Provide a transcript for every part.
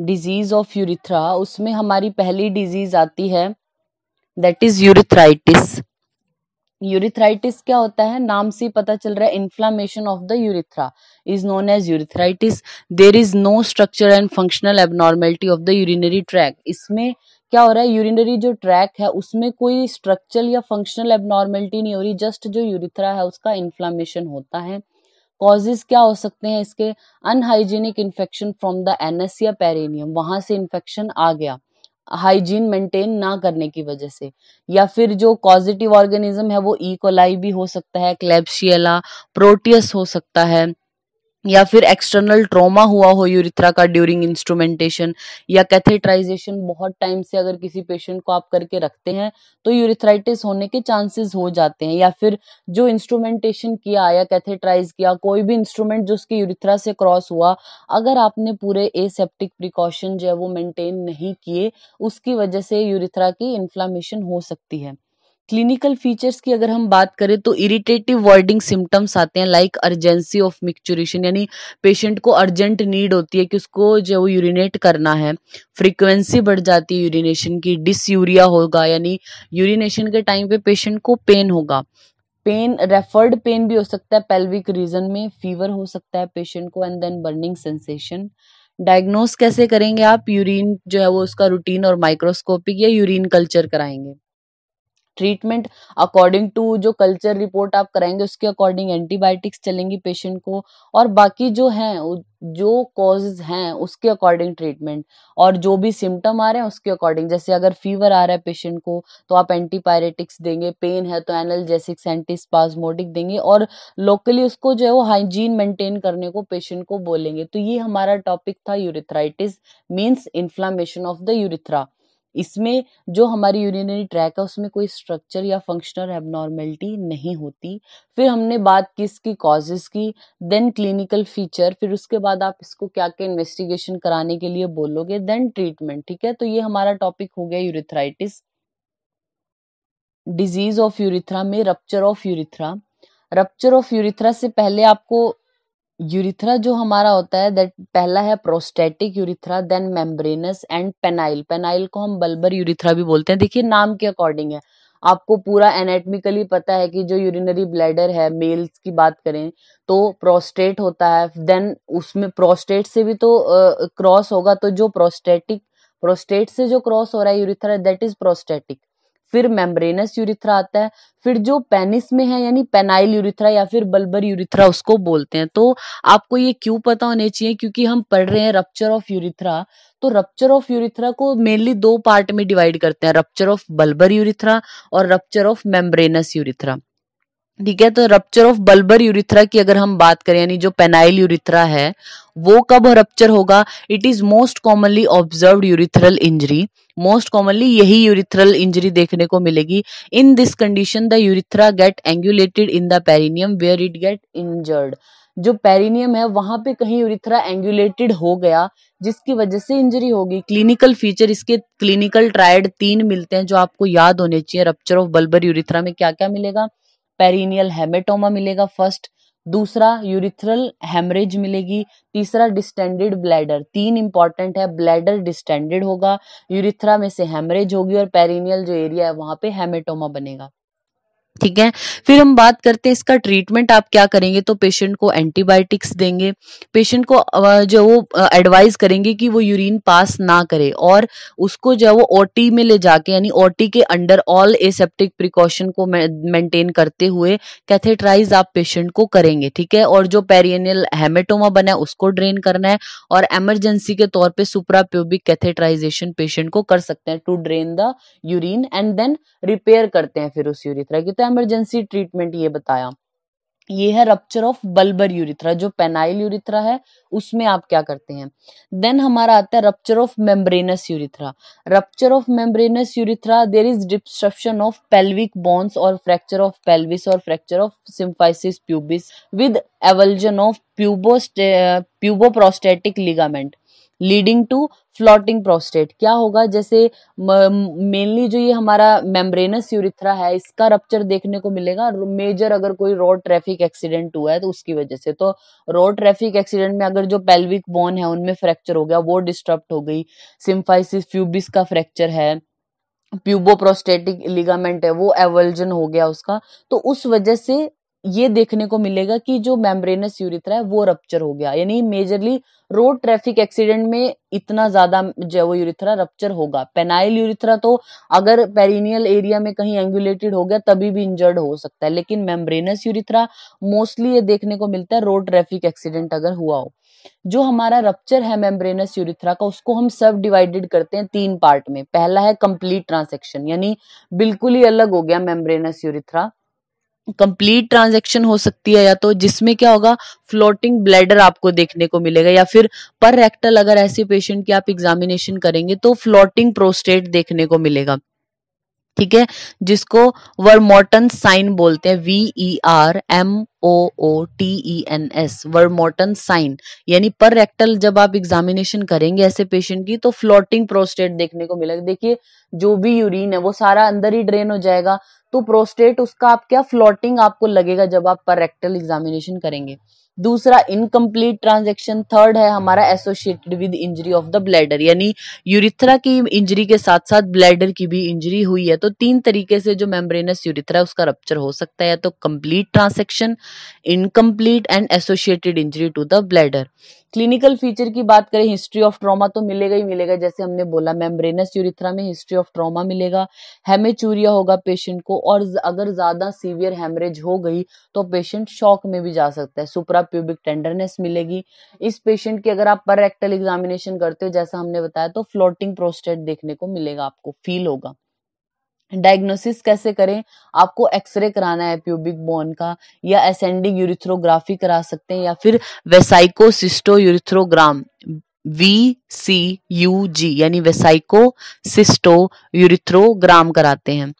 Disease of urethra उसमें हमारी पहली डिजीज़ आती है दैट इज़ यूरिथ्राइटिस यूरिथ्राइटिस क्या होता है नाम से पता चल रहा है inflammation of the urethra is known as urethritis there is no structure and functional abnormality of the urinary tract इसमें क्या हो रहा है यूरिनरी जो ट्रैक है उसमें कोई स्ट्रक्चर या फंक्शनल एबनॉर्मेलिटी नहीं हो रही जस्ट जो यूरिथ्रा है उसका इन्फ्लामेशन होता है कॉजेज क्या हो सकते हैं इसके unhygienic infection from the anus या पेरेनियम वहां से इन्फेक्शन आ गया हाइजीन मेंटेन ना करने की वजह से या फिर जो कॉजिटिव ऑर्गेनिज्म है वो ई e. कोलाई भी हो सकता है क्लेब्शियला प्रोटियस हो सकता है या फिर एक्सटर्नल ट्रॉमा हुआ हो यूरिथ्रा का ड्यूरिंग इंस्ट्रूमेंटेशन या कैथेटराइजेशन बहुत टाइम से अगर किसी पेशेंट को आप करके रखते हैं तो यूरिथ्राइटिस होने के चांसेस हो जाते हैं या फिर जो इंस्ट्रूमेंटेशन किया या कैथेटराइज किया कोई भी इंस्ट्रूमेंट जो उसके यूरिथ्रा से क्रॉस हुआ अगर आपने पूरे एसेप्टिक प्रिकॉशन जो है वो मेंटेन नहीं किए उसकी वजह से यूरिथ्रा की इन्फ्लामेशन हो सकती है क्लिनिकल फीचर्स की अगर हम बात करें तो इरिटेटिव वर्डिंग सिम्टम्स आते हैं लाइक अर्जेंसी ऑफ मिक्चुरेशन यानी पेशेंट को अर्जेंट नीड होती है कि उसको जो वो यूरिनेट करना है फ्रीक्वेंसी बढ़ जाती है यूरिनेशन की यूरिया होगा यानी यूरिनेशन के टाइम पे पेशेंट को पेन होगा पेन रेफर्ड पेन भी हो सकता है पेल्विक रीजन में फीवर हो सकता है पेशेंट को and then burning sensation diagnose कैसे करेंगे आप यूरिन जो है वो उसका रूटीन और माइक्रोस्कोपिक या यूरिन कल्चर कराएंगे ट्रीटमेंट अकॉर्डिंग टू जो कल्चर रिपोर्ट आप कराएंगे उसके अकॉर्डिंग एंटीबायोटिक्स चलेंगी पेशेंट को और बाकी जो हैं जो कॉजेज हैं उसके अकॉर्डिंग ट्रीटमेंट और जो भी सिम्टम आ रहे हैं उसके अकॉर्डिंग जैसे अगर फीवर आ रहा है पेशेंट को तो आप एंटीपायरेटिक्स देंगे पेन है तो एनल्जेसिक्स एंटीस्पाजमोटिक देंगे और लोकली उसको जो है वो हाइजीन मेंटेन करने को पेशेंट को बोलेंगे तो ये हमारा टॉपिक था urethritis means inflammation of the urethra इसमें जो हमारी यूरिनरी ट्रैक है उसमें कोई स्ट्रक्चर या फंक्शनल एबनॉर्मेलिटी नहीं होती फिर हमने बात किस की कॉजेज की देन क्लिनिकल फीचर फिर उसके बाद आप इसको क्या क्या इन्वेस्टिगेशन कराने के लिए बोलोगे देन ट्रीटमेंट ठीक है तो ये हमारा टॉपिक हो गया यूरिथ्राइटिस डिजीज ऑफ यूरिथ्रा में rupture of urethra rupture of urethra से पहले आपको यूरिथ्रा जो हमारा होता है दैट पहला है prostatic urethra then membranous and penile penile को हम बल्बर यूरिथ्रा भी बोलते हैं देखिए नाम के अकॉर्डिंग है आपको पूरा एनेटमिकली पता है कि जो यूरिनरी ब्लैडर है मेल्स की बात करें तो प्रोस्टेट होता है देन उसमें प्रोस्टेट से भी तो क्रॉस uh, होगा तो जो प्रोस्टेटिक प्रोस्टेट से जो क्रॉस हो रहा है यूरिथ्रा दैट इज प्रोस्टेटिक फिर मेम्ब्रेनस यूरिथ्रा आता है फिर जो पेनिस में है यानी पेनाइल यूरिथ्रा या फिर बल्बर यूरिथ्रा उसको बोलते हैं तो आपको ये क्यों पता होने चाहिए क्योंकि हम पढ़ रहे हैं रप्चर ऑफ यूरिथ्रा तो रप्चर ऑफ यूरिथ्रा को मेनली दो पार्ट में डिवाइड करते हैं रप्चर ऑफ बल्बर यूरिथ्रा और रप्चर ऑफ मेम्ब्रेनस यूरिथ्रा ठीक है तो रप्चर ऑफ बल्बर यूरिथ्रा की अगर हम बात करें यानी जो पेनाइल यूरिथ्रा है वो कब रप्चर होगा it is most commonly observe urethral injury most commonly यही यूरिथ्रल इंजरी देखने को मिलेगी in this condition the urethra get angulated in the perineum where it get injured जो पेरिनियम है वहां पे कहीं यूरिथ्रा एंगुलेटेड हो गया जिसकी वजह से इंजरी होगी क्लिनिकल फीचर इसके क्लिनिकल ट्रायड तीन मिलते हैं जो आपको याद होने चाहिए रप्चर ऑफ बल्बर यूरिथ्रा में क्या क्या मिलेगा पेरिनियल हेमेटोमा मिलेगा फर्स्ट दूसरा यूरिथ्रल हेमरेज मिलेगी तीसरा डिस्टेंडेड ब्लैडर तीन इंपॉर्टेंट है ब्लैडर डिस्टेंडेड होगा यूरिथ्रा में से हेमरेज होगी और पेरिनियल जो एरिया है वहां पे हेमेटोमा बनेगा ठीक है फिर हम बात करते हैं इसका ट्रीटमेंट आप क्या करेंगे तो पेशेंट को एंटीबायोटिक्स देंगे पेशेंट को जो वो एडवाइज करेंगे कि वो यूरिन पास ना करे और उसको जो वो ओटी में ले जाके यानी ओटी के अंडर ऑल एसेप्टिक प्रिकॉशन को मेंटेन करते हुए कैथेटराइज आप पेशेंट को करेंगे ठीक है और जो पेरियनियल हेमेटोमा बना है उसको ड्रेन करना है और एमरजेंसी के तौर पर सुप्राप्योबिक कैथेटराइजेशन पेशेंट को कर सकते हैं to drain the urine and then repair करते हैं फिर उस यूरिथ्रा की होता है इमरजेंसी ट्रीटमेंट ये बताया ये है रप्चर ऑफ बल्बर यूरिथ्रा जो पेनाइल यूरिथ्रा है उसमें आप क्या करते हैं देन हमारा आता है rupture of membranous urethra rupture of membranous urethra there is disruption of pelvic bones और फ्रैक्चर ऑफ पेल्विस और fracture of symphysis pubis with avulsion of pubo puboprostatic ligament leading to floating prostate क्या होगा जैसे mainly जो ये हमारा membranes urethra है इसका रप्चर देखने को मिलेगा मेजर अगर कोई रोड ट्रैफिक एक्सीडेंट हुआ है तो उसकी वजह से तो रोड ट्रैफिक एक्सीडेंट में अगर जो पेल्विक बोन है उनमें फ्रैक्चर हो गया वो डिस्टर्ब हो गई सिम्फाइसिस फ्यूबिस का फ्रैक्चर है प्यूबो प्रोस्टेटिक लिगामेंट है वो एवल्जन हो गया उसका तो उस वजह से ये देखने को मिलेगा कि जो मेम्ब्रेनस यूरिथ्रा है वो रप्चर हो गया यानी मेजरली रोड ट्रैफिक एक्सीडेंट में इतना ज्यादा जो वो यूरिथ्रा रप्चर होगा पेनाइल यूरिथ्रा तो अगर पेरिनियल एरिया में कहीं एंगुलेटेड हो गया तभी भी इंजर्ड हो सकता है लेकिन मेम्ब्रेनस यूरिथ्रा मोस्टली ये देखने को मिलता है रोड ट्रैफिक एक्सीडेंट अगर हुआ हो जो हमारा रप्चर है मेम्ब्रेनस यूरिथ्रा का उसको हम सब डिवाइडेड करते हैं तीन पार्ट में पहला है कंप्लीट ट्रांसेक्शन यानी बिल्कुल ही अलग हो गया मेम्ब्रेनस यूरिथ्रा कंप्लीट ट्रांजेक्शन हो सकती है या तो जिसमें क्या होगा फ्लोटिंग ब्लैडर आपको देखने को मिलेगा या फिर पर रेक्टल अगर ऐसे पेशेंट की आप एग्जामिनेशन करेंगे तो फ्लोटिंग प्रोस्टेट देखने को मिलेगा ठीक है जिसको वर्मोटन साइन बोलते हैं V E R M O O T E N S Vermooten sign यानी पर रेक्टल जब आप एग्जामिनेशन करेंगे ऐसे पेशेंट की तो फ्लोटिंग प्रोस्टेट देखने को मिलेगा देखिए जो भी यूरिन है वो सारा अंदर ही ड्रेन हो जाएगा तो प्रोस्टेट उसका आप क्या फ्लोटिंग आपको लगेगा जब आप पर रेक्टल एग्जामिनेशन करेंगे दूसरा इनकम्प्लीट ट्रांजेक्शन थर्ड है हमारा associated with injury of the bladder यानी यूरिथ्रा की इंजरी के साथ साथ ब्लैडर की भी इंजरी हुई है तो तीन तरीके से जो मेम्ब्रेनस यूरिथ्रा उसका रप्चर हो सकता है तो complete transection incomplete and associated injury to the bladder clinical feature की बात करें हिस्ट्री ऑफ ट्रॉमा तो मिलेगा ही मिलेगा जैसे हमने बोला मेम्ब्रेनस यूरिथ्रा में हिस्ट्री ऑफ ट्रॉमा मिलेगा हेमेचूरिया होगा पेशेंट को और अगर ज़्यादा सीवियर हेमरेज हो गई तो पेशेंट शॉक में भी जा सकता है सुपरा प्यूबिक टेंडरनेस मिलेगी इस पेशेंट की अगर आप पर एक्टल एग्जामिनेशन करते हो जैसा हमने बताया तो फ्लोटिंग प्रोस्टेट देखने को मिलेगा आपको फील होगा डायग्नोसिस कैसे करें आपको एक्सरे कराना है प्यूबिक बोन का या एसेंडिंग यूरिथ्रोग्राफी करा सकते हैं या फिर वेसाइकोसिस्टो यूरिथ्रोग्राम वी सी यू जी यानी वेसाइको सिस्टो यूरिथ्रोग्राम कराते हैं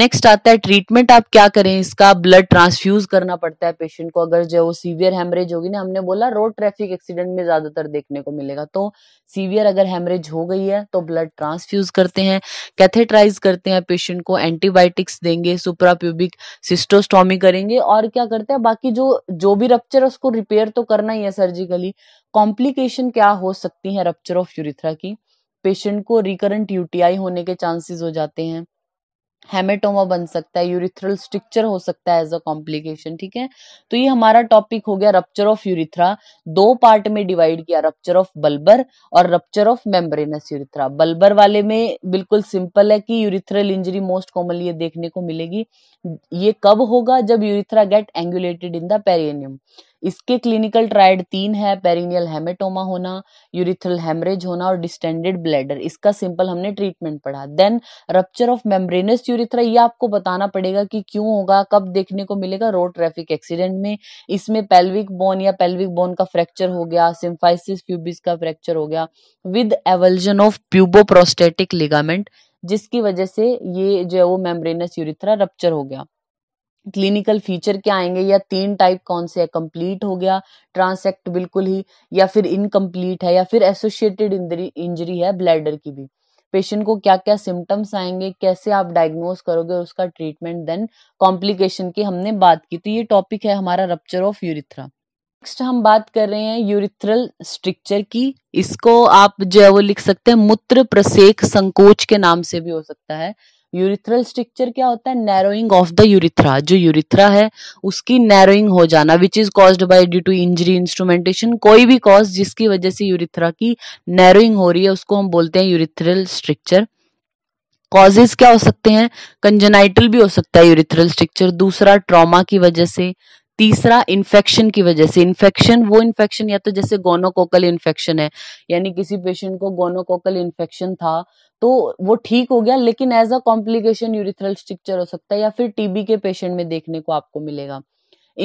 नेक्स्ट आता है ट्रीटमेंट आप क्या करें इसका ब्लड ट्रांसफ्यूज करना पड़ता है पेशेंट को अगर जो सीवियर हेमरेज होगी ना हमने बोला रोड ट्रैफिक एक्सीडेंट में ज्यादातर देखने को मिलेगा तो सीवियर अगर हेमरेज हो गई है तो ब्लड ट्रांसफ्यूज करते हैं कैथेटराइज करते हैं पेशेंट को एंटीबायोटिक्स देंगे सुप्राप्यूबिक सिस्टोस्टोमी करेंगे और क्या करते हैं बाकी जो जो भी रप्चर उसको रिपेयर तो करना ही है सर्जिकली कॉम्प्लिकेशन क्या हो सकती है रप्चरों ऑफ यूरिथ्रा की पेशेंट को रिकरेंट यूटीआई होने के चांसेस हो जाते हैं हेमेटोमा बन सकता है यूरिथ्रल स्ट्रिक्चर हो सकता है एज अ कॉम्प्लिकेशन ठीक है तो ये हमारा टॉपिक हो गया रप्चर ऑफ यूरिथ्रा दो पार्ट में डिवाइड किया रप्चर ऑफ बल्बर और rupture of membranous urethra bulbar वाले में बिल्कुल सिंपल है कि यूरिथ्रल इंजरी मोस्ट कॉमनली ये देखने को मिलेगी ये कब होगा जब urethra get angulated in the perineum इसके क्लिनिकल ट्रायड तीन है पेरिनियल हेमेटोमा होना यूरिथ्रल हेमरेज होना और डिस्टेंडेड ब्लैडर इसका सिंपल हमने ट्रीटमेंट पढ़ा then rupture of membranous urethra ये आपको बताना पड़ेगा कि क्यों होगा कब देखने को मिलेगा रोड ट्रैफिक एक्सीडेंट में इसमें पेल्विक बोन या पेल्विक बोन का फ्रैक्चर हो गया सिम्फाइसिस प्यूबिस का फ्रैक्चर हो गया with avulsion of puboprostatic ligament जिसकी वजह से ये जो है वो मेम्ब्रेनस यूरिथ्रा रप्चर हो गया क्लिनिकल फीचर क्या आएंगे या तीन टाइप कौन से है कंप्लीट हो गया ट्रांसेक्ट बिल्कुल ही या फिर इनकम्प्लीट है या फिर एसोसिएटेड इंजरी है ब्लैडर की भी पेशेंट को क्या क्या सिम्टम्स आएंगे कैसे आप डायग्नोज करोगे उसका ट्रीटमेंट देन कॉम्प्लिकेशन की हमने बात की तो ये टॉपिक है हमारा रप्चर ऑफ यूरिथ्रा नेक्स्ट हम बात कर रहे हैं यूरिथ्रल स्ट्रक्चर की इसको आप जो है वो लिख सकते हैं मूत्र प्रसेक संकोच के नाम से भी हो सकता है यूरिथ्रल स्ट्रक्चर क्या होता है नैरोइंग ऑफ द यूरिथ्रा जो यूरिथ्रा है उसकी नैरोइंग हो जाना which is caused by due to injury instrumentation कोई भी कॉज जिसकी वजह से यूरिथ्रा की नैरोइंग हो रही है उसको हम बोलते हैं यूरिथ्रल स्ट्रक्चर कॉजेज क्या हो सकते हैं कंजेनाइटल भी हो सकता है यूरिथ्रल स्ट्रक्चर दूसरा ट्रॉमा की वजह से तीसरा इन्फेक्शन की वजह से इन्फेक्शन वो इन्फेक्शन या तो जैसे गोनोकोकल इन्फेक्शन है यानी किसी पेशेंट को गोनोकोकल इन्फेक्शन था तो वो ठीक हो गया लेकिन as a complication urethral stricture हो सकता है या फिर टीबी के पेशेंट में देखने को आपको मिलेगा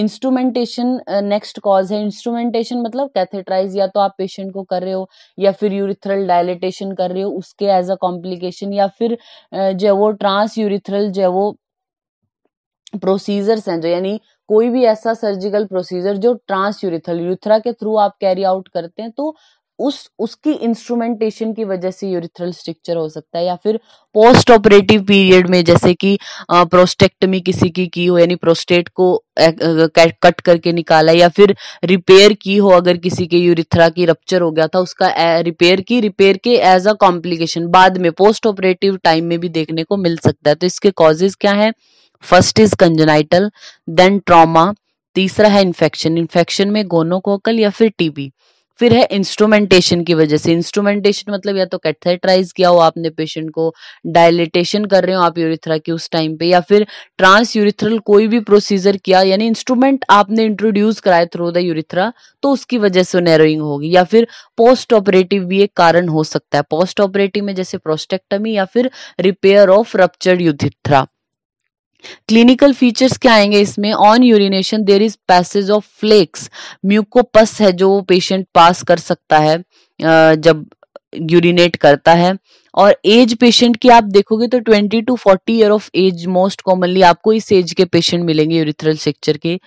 इंस्ट्रूमेंटेशन नेक्स्ट कॉज है इंस्ट्रूमेंटेशन मतलब कैथेटराइज या तो आप पेशेंट को कर रहे हो या फिर यूरिथ्रल डायलिटेशन कर रहे हो उसके एज अ कॉम्प्लिकेशन या फिर जो वो ट्रांस यूरिथ्रल जो वो प्रोसीजर्स हैं जो यानी कोई भी ऐसा सर्जिकल प्रोसीजर जो ट्रांस यूरिथल यूथरा के थ्रू आप कैरी आउट करते हैं तो उस उसकी इंस्ट्रूमेंटेशन की वजह से यूरिथ्रल स्ट्रक्चर हो सकता है या फिर पोस्ट ऑपरेटिव पीरियड में जैसे कि प्रोस्टेक्टमी किसी की की हो यानी प्रोस्टेट को कट करके निकाला या फिर रिपेयर की हो अगर किसी के यूरिथ्रा की रप्चर हो गया था उसका रिपेयर की रिपेयर के एज अ कॉम्प्लिकेशन बाद में पोस्ट ऑपरेटिव टाइम में भी देखने को मिल सकता है तो इसके कॉजेज क्या है first is congenital then trauma तीसरा है इन्फेक्शन इन्फेक्शन में गोनोकोकल या फिर टीबी फिर है इंस्ट्रूमेंटेशन की वजह से इंस्ट्रूमेंटेशन मतलब या तो कैथेटराइज किया हो आपने पेशेंट को डायलिटेशन कर रहे हो आप यूरिथ्रा की उस टाइम पे या फिर ट्रांस यूरिथ्रल कोई भी प्रोसीजर किया यानी इंस्ट्रूमेंट आपने इंट्रोड्यूस कराया थ्रू द यूरिथ्रा तो उसकी वजह से नैरोइंग होगी या फिर पोस्ट ऑपरेटिव भी एक कारण हो सकता है पोस्ट ऑपरेटिव में जैसे प्रोस्टेक्टमी या फिर repair of ruptured urethra clinical features क्या आएंगे इसमें on urination there is passage of flakes mucopus है जो पेशेंट पास कर सकता है जब यूरिनेट करता है और एज पेशेंट की आप देखोगे तो 20 to 40 year of age most commonly आपको इस एज के पेशेंट मिलेंगे यूरिथ्रल सेक्चर के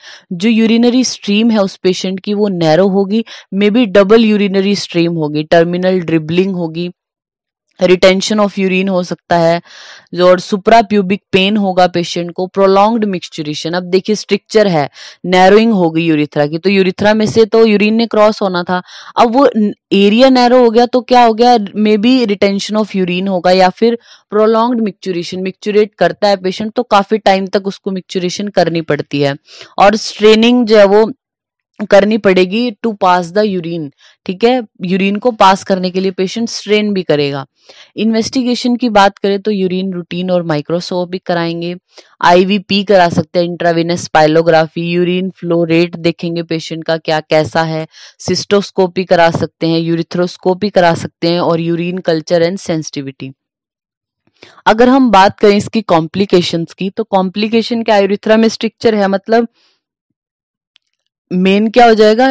जो यूरिनरी स्ट्रीम है उस पेशेंट की वो नैरो होगी may be double urinary stream होगी टर्मिनल ड्रिबलिंग होगी रिटेंशन ऑफ यूरिन हो सकता है जो और सुप्रा प्यूबिक पेन होगा पेशेंट को प्रोलॉन्ग्ड मिक्सचुरेशन अब देखिए स्ट्रिक्चर है नैरोइंग हो गई यूरिथ्रा की तो यूरिथ्रा में से तो यूरिन ने क्रॉस होना था अब वो एरिया नैरो हो गया तो क्या हो गया may be retention of urine होगा या फिर प्रोलॉन्ग्ड मिक्चुरेशन मिक्चुरेट करता है पेशेंट तो काफी टाइम तक उसको मिक्चुरेशन करनी पड़ती है और स्ट्रेनिंग जो है वो करनी पड़ेगी टू पास द यूरिन ठीक है यूरिन को पास करने के लिए पेशेंट स्ट्रेन भी करेगा इन्वेस्टिगेशन की बात करें तो यूरिन रूटीन और माइक्रोस्कोपिक कराएंगे आईवीपी करा सकते हैं intravenous pyelography urine flow rate देखेंगे पेशेंट का क्या कैसा है सिस्टोस्कोपी करा सकते हैं यूरिथ्रोस्कोपी करा सकते हैं और यूरिन कल्चर एंड सेंसिटिविटी अगर हम बात करें इसकी कॉम्प्लिकेशंस की तो कॉम्प्लिकेशन क्या यूरिथ्रा में स्ट्रिक्चर है मतलब मेन क्या हो जाएगा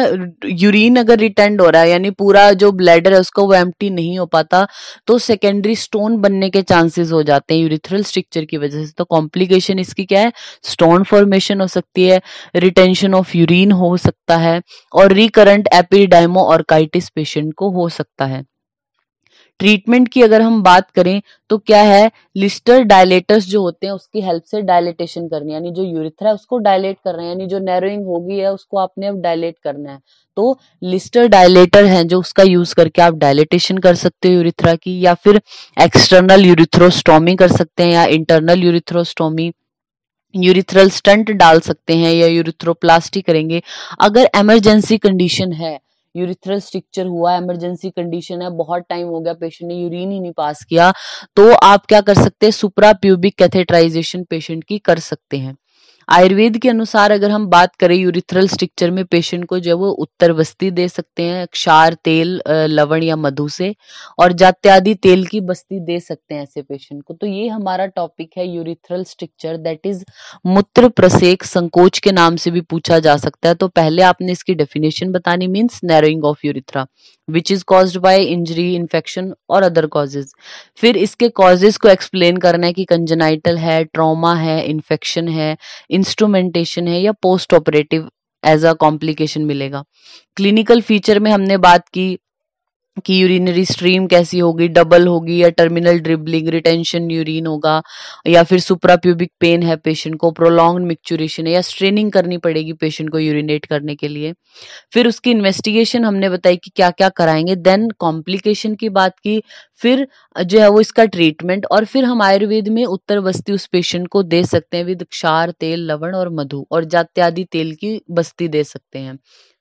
यूरिन अगर रिटेंड हो रहा है यानी पूरा जो ब्लैडर है उसका वो एम्प्टी नहीं हो पाता तो सेकेंडरी स्टोन बनने के चांसेस हो जाते हैं यूरिथ्रल स्ट्रक्चर की वजह से तो कॉम्प्लिकेशन इसकी क्या है स्टोन फॉर्मेशन हो सकती है रिटेंशन ऑफ यूरिन हो सकता है और रिकरेंट एपिडाइमो ऑर्काइटिस पेशेंट को हो सकता है ट्रीटमेंट की अगर हम बात करें तो क्या है लिस्टर डायलेटर्स जो होते हैं उसकी हेल्प से डायलेटेशन करनी यानी जो यूरिथ्रा है उसको डायलेट करना है यानी जो नैरोइंग होगी है उसको आपने अब डायलेट करना है तो लिस्टर डायलेटर है जो उसका यूज करके आप डायलेटेशन कर सकते हो यूरिथ्रा की या फिर एक्सटर्नल यूरिथ्रोस्टोमी कर सकते हैं या इंटरनल यूरिथ्रोस्टोमी यूरिथ्रल स्टंट डाल सकते हैं या यूरिथ्रोप्लास्टी करेंगे अगर इमरजेंसी कंडीशन है यूरिथ्रल स्ट्रिक्चर हुआ इमरजेंसी कंडीशन है बहुत टाइम हो गया पेशेंट ने यूरिन ही नहीं पास किया तो आप क्या कर सकते हैं सुप्रा प्यूबिक कैथेटराइजेशन पेशेंट की कर सकते हैं आयुर्वेद के अनुसार अगर हम बात करें यूरिथ्रल स्ट्रिक्चर में पेशेंट को जो वो उत्तर बस्ती दे सकते हैं क्षार तेल लवण या मधु से और जात्यादि तेल की बस्ती दे सकते हैं ऐसे पेशेंट को तो ये हमारा टॉपिक है यूरिथ्रल स्ट्रिक्चर दैट इज मूत्र प्रसेक संकोच के नाम से भी पूछा जा सकता है तो पहले आपने इसकी डेफिनेशन बतानी means narrowing of urethra which is cause by injury infection और अदर कॉजेज फिर इसके कॉजेज को एक्सप्लेन करना है कि कंजनाइटल है ट्रॉमा है इन्फेक्शन है इंस्ट्रूमेंटेशन है या post operative as a complication मिलेगा क्लिनिकल फीचर में हमने बात की कि यूरिनरी स्ट्रीम कैसी होगी डबल होगी या टर्मिनल ड्रिबलिंग रिटेंशन यूरिन होगा या फिर सुप्राप्यूबिक पेन है पेशेंट को प्रोलॉन्ग मिक्चुरेशन है या स्ट्रेनिंग करनी पड़ेगी पेशेंट को यूरिनेट करने के लिए फिर उसकी इन्वेस्टिगेशन हमने बताई कि क्या क्या कराएंगे देन कॉम्प्लिकेशन की बात की फिर जो है वो इसका ट्रीटमेंट और फिर हम आयुर्वेद में उत्तर बस्ती उस पेशेंट को दे सकते हैं विद क्षार तेल लवण और मधु और जात्यादि तेल की बस्ती दे सकते हैं